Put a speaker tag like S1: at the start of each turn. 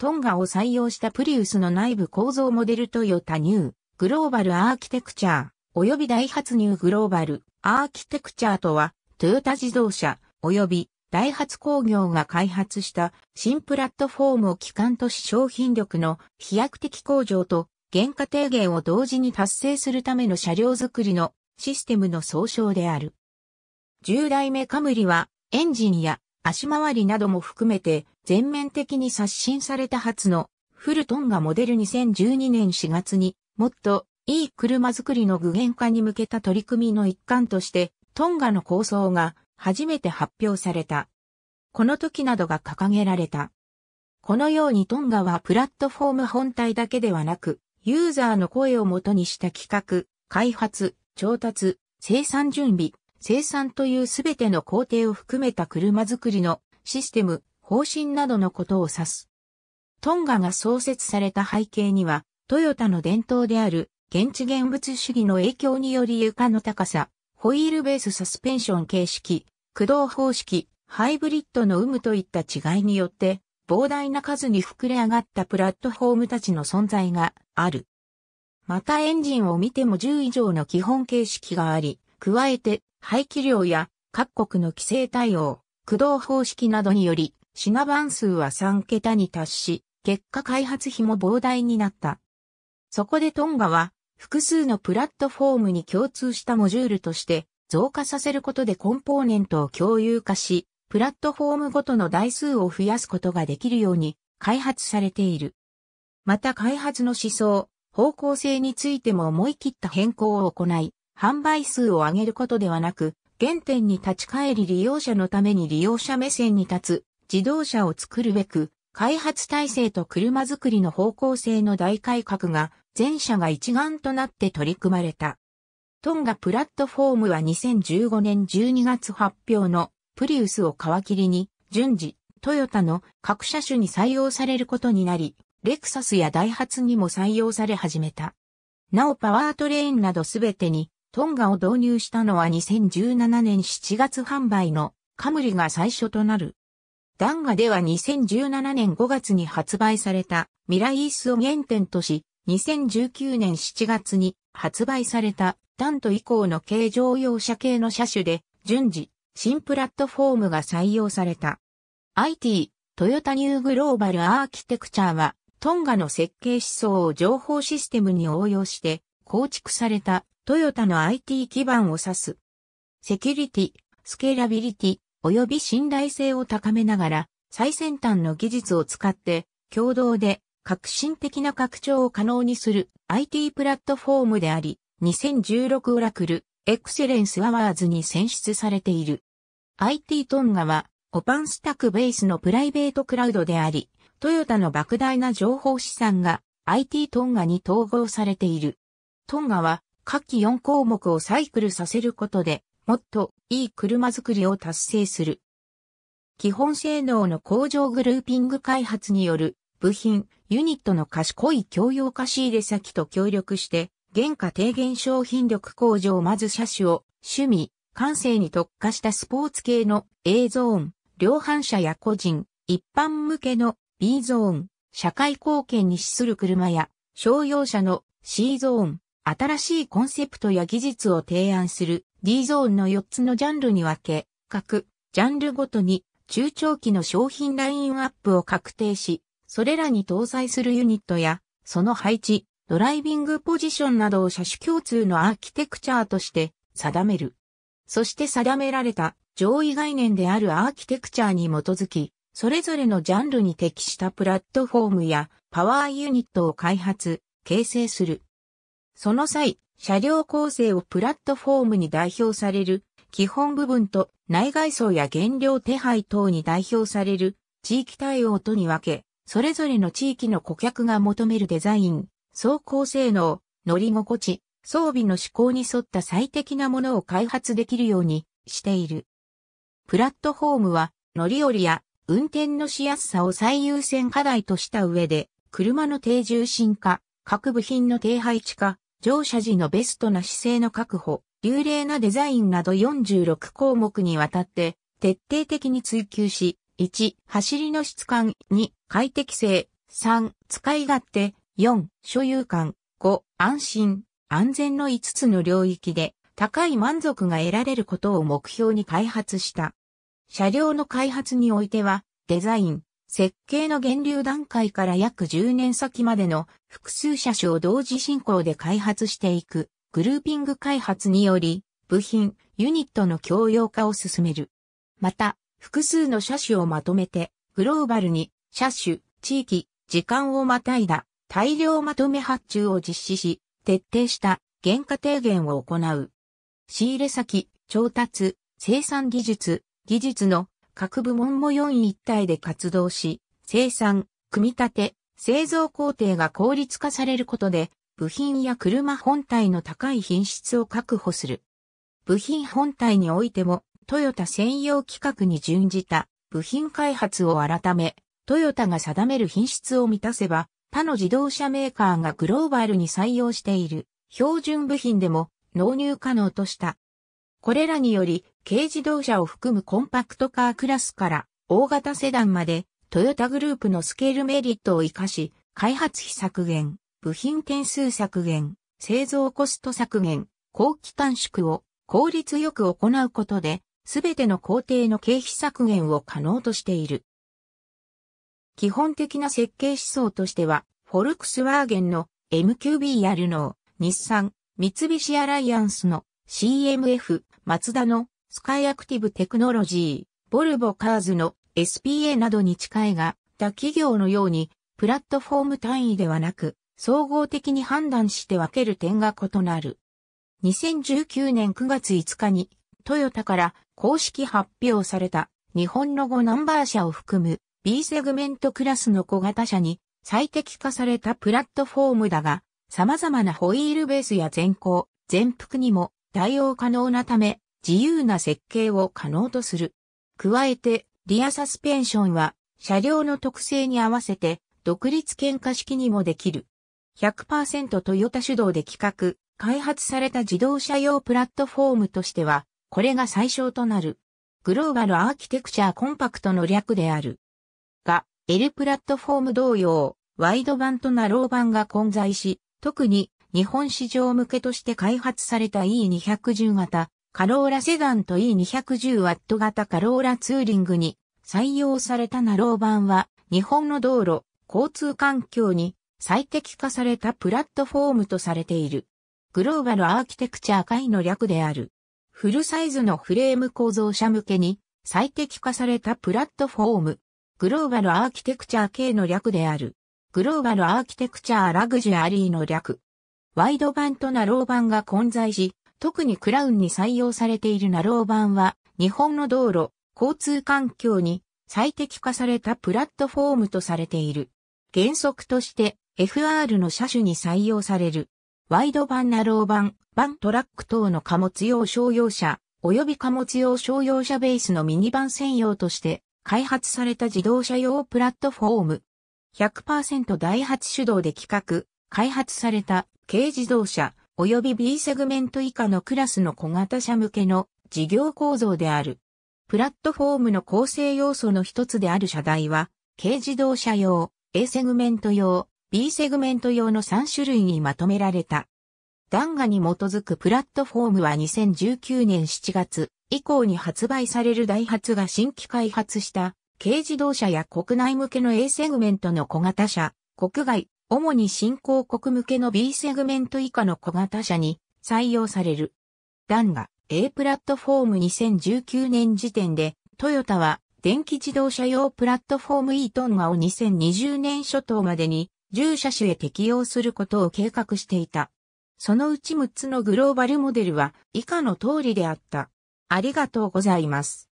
S1: トンガを採用したプリウスの内部構造モデルトヨタニュー、グローバルアーキテクチャー、及びダイハツニューグローバルアーキテクチャーとは、トヨタ自動車、及びダイハツ工業が開発した新プラットフォームを機関とし商品力の飛躍的向上と原価低減を同時に達成するための車両づくりのシステムの総称である。10代目カムリはエンジンや足回りなども含めて全面的に刷新された初のフルトンがモデル2012年4月にもっといい車作りの具現化に向けた取り組みの一環としてトンガの構想が初めて発表された。この時などが掲げられた。このようにトンガはプラットフォーム本体だけではなく、ユーザーの声をもとにした企画、開発、調達、生産準備、生産というすべての工程を含めた車作りのシステム、方針などのことを指す。トンガが創設された背景には、トヨタの伝統である現地現物主義の影響により床の高さ、ホイールベースサスペンション形式、駆動方式、ハイブリッドの有無といった違いによって、膨大な数に膨れ上がったプラットフォームたちの存在がある。またエンジンを見ても10以上の基本形式があり、加えて排気量や各国の規制対応、駆動方式などにより、品番数は3桁に達し、結果開発費も膨大になった。そこでトンガは、複数のプラットフォームに共通したモジュールとして、増加させることでコンポーネントを共有化し、プラットフォームごとの台数を増やすことができるように開発されている。また開発の思想、方向性についても思い切った変更を行い、販売数を上げることではなく、原点に立ち返り利用者のために利用者目線に立つ自動車を作るべく、開発体制と車作りの方向性の大改革が全社が一丸となって取り組まれた。トンガプラットフォームは2015年12月発表のプリウスを皮切りに順次トヨタの各車種に採用されることになり、レクサスやダイハツにも採用され始めた。なおパワートレインなどすべてにトンガを導入したのは2017年7月販売のカムリが最初となる。ダンガでは2017年5月に発売されたミライースを原点とし、2019年7月に発売されたダント以降の軽乗用車系の車種で順次新プラットフォームが採用された。IT、トヨタニューグローバルアーキテクチャーはトンガの設計思想を情報システムに応用して構築されたトヨタの IT 基盤を指す。セキュリティ、スケーラビリティ、及び信頼性を高めながら、最先端の技術を使って、共同で革新的な拡張を可能にする IT プラットフォームであり、2016オラクル、エクセレンスアワーズに選出されている。IT トンガは、オパンスタックベースのプライベートクラウドであり、トヨタの莫大な情報資産が IT トンガに統合されている。トンガは下記4項目をサイクルさせることで、もっといい車づくりを達成する。基本性能の向上グルーピング開発による部品、ユニットの賢い共用化仕入れ先と協力して、原価低減商品力向上まず車種を趣味、感性に特化したスポーツ系の A ゾーン、量販車や個人、一般向けの B ゾーン、社会貢献に資する車や商用車の C ゾーン、新しいコンセプトや技術を提案する D ゾーンの4つのジャンルに分け、各ジャンルごとに中長期の商品ラインアップを確定し、それらに搭載するユニットや、その配置、ドライビングポジションなどを車種共通のアーキテクチャーとして定める。そして定められた上位概念であるアーキテクチャーに基づき、それぞれのジャンルに適したプラットフォームやパワーユニットを開発、形成する。その際、車両構成をプラットフォームに代表される基本部分と内外装や原料手配等に代表される地域対応とに分け、それぞれの地域の顧客が求めるデザイン、走行性能、乗り心地、装備の思向に沿った最適なものを開発できるようにしている。プラットフォームは乗り降りや運転のしやすさを最優先課題とした上で、車の低重心化、各部品の低配置化、乗車時のベストな姿勢の確保、流麗なデザインなど46項目にわたって徹底的に追求し、1、走りの質感、2、快適性、3、使い勝手、4、所有感、5、安心、安全の5つの領域で高い満足が得られることを目標に開発した。車両の開発においては、デザイン、設計の源流段階から約10年先までの複数車種を同時進行で開発していくグルーピング開発により部品、ユニットの共用化を進める。また、複数の車種をまとめてグローバルに車種、地域、時間をまたいだ大量まとめ発注を実施し徹底した原価低減を行う。仕入れ先、調達、生産技術、技術の各部門も4一体で活動し、生産、組み立て、製造工程が効率化されることで、部品や車本体の高い品質を確保する。部品本体においても、トヨタ専用規格に準じた部品開発を改め、トヨタが定める品質を満たせば、他の自動車メーカーがグローバルに採用している標準部品でも納入可能とした。これらにより軽自動車を含むコンパクトカークラスから大型セダンまで、トヨタグループのスケールメリットを活かし、開発費削減、部品件数削減、製造コスト削減、後期短縮を効率よく行うことで、すべての工程の経費削減を可能としている。基本的な設計思想としては、フォルクスワーゲンの MQB やルノー、日産、三菱アライアンスの CMF、マツダのスカイアクティブテクノロジー、ボルボカーズの SPA などに近いが、他企業のように、プラットフォーム単位ではなく、総合的に判断して分ける点が異なる。2019年9月5日に、トヨタから公式発表された日本ロゴナンバー車を含む B セグメントクラスの小型車に最適化されたプラットフォームだが、様々なホイールベースや前行、前幅にも対応可能なため、自由な設計を可能とする。加えて、リアサスペンションは、車両の特性に合わせて、独立喧嘩式にもできる。100%トヨタ主導で企画、開発された自動車用プラットフォームとしては、これが最小となる。グローバルアーキテクチャーコンパクトの略である。が、L プラットフォーム同様、ワイド版とナロー版が混在し、特に日本市場向けとして開発された E210 型カローラセダンと e 2 1 0ト型カローラツーリングに採用されたナロー版は日本の道路、交通環境に最適化されたプラットフォームとされている。グローバルアーキテクチャー会の略である。フルサイズのフレーム構造者向けに最適化されたプラットフォーム。グローバルアーキテクチャー系の略である。グローバルアーキテクチャーラグジュアリーの略。ワイド版とナロー版が混在し、特にクラウンに採用されているナロー版は、日本の道路、交通環境に最適化されたプラットフォームとされている。原則として FR の車種に採用される。ワイド版ナロー版、バントラック等の貨物用商用車、及び貨物用商用車ベースのミニバン専用として開発された自動車用プラットフォーム。100%第8主導で企画、開発された軽自動車、及び B セグメント以下のクラスの小型車向けの事業構造である。プラットフォームの構成要素の一つである車台は、軽自動車用、A セグメント用、B セグメント用の3種類にまとめられた。弾画に基づくプラットフォームは2019年7月以降に発売されるダイハツが新規開発した軽自動車や国内向けの A セグメントの小型車、国外、主に新興国向けの B セグメント以下の小型車に採用される。だが、A プラットフォーム2019年時点で、トヨタは電気自動車用プラットフォーム E トンガを2020年初頭までに10車種へ適用することを計画していた。そのうち6つのグローバルモデルは以下の通りであった。ありがとうございます。